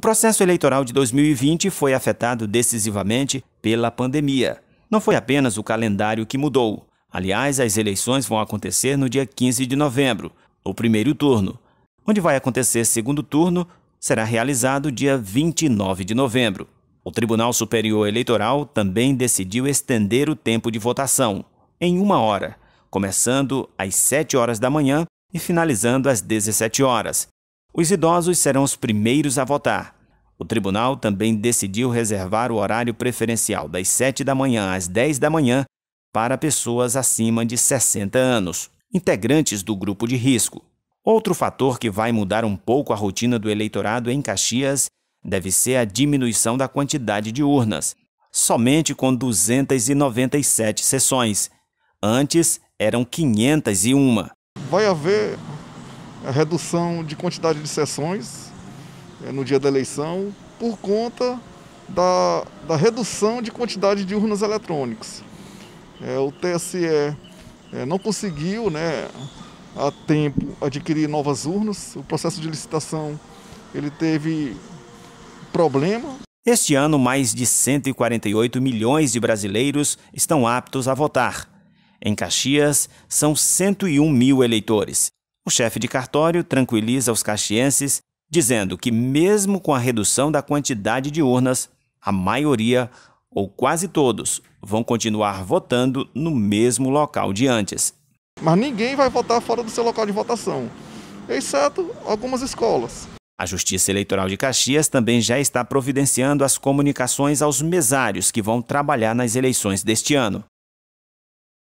O processo eleitoral de 2020 foi afetado decisivamente pela pandemia. Não foi apenas o calendário que mudou. Aliás, as eleições vão acontecer no dia 15 de novembro, o primeiro turno. Onde vai acontecer segundo turno será realizado dia 29 de novembro. O Tribunal Superior Eleitoral também decidiu estender o tempo de votação em uma hora, começando às 7 horas da manhã e finalizando às 17 horas, os idosos serão os primeiros a votar. O tribunal também decidiu reservar o horário preferencial das 7 da manhã às 10 da manhã para pessoas acima de 60 anos, integrantes do grupo de risco. Outro fator que vai mudar um pouco a rotina do eleitorado em Caxias deve ser a diminuição da quantidade de urnas, somente com 297 sessões. Antes eram 501. Vai haver a redução de quantidade de sessões é, no dia da eleição por conta da, da redução de quantidade de urnas eletrônicas. É, o TSE é, eh, não conseguiu né, a tempo adquirir novas urnas, o processo de licitação ele teve problema. Este ano, mais de 148 milhões de brasileiros estão aptos a votar. Em Caxias, são 101 mil eleitores. O chefe de cartório tranquiliza os caxienses, dizendo que, mesmo com a redução da quantidade de urnas, a maioria, ou quase todos, vão continuar votando no mesmo local de antes. Mas ninguém vai votar fora do seu local de votação, exceto algumas escolas. A Justiça Eleitoral de Caxias também já está providenciando as comunicações aos mesários que vão trabalhar nas eleições deste ano.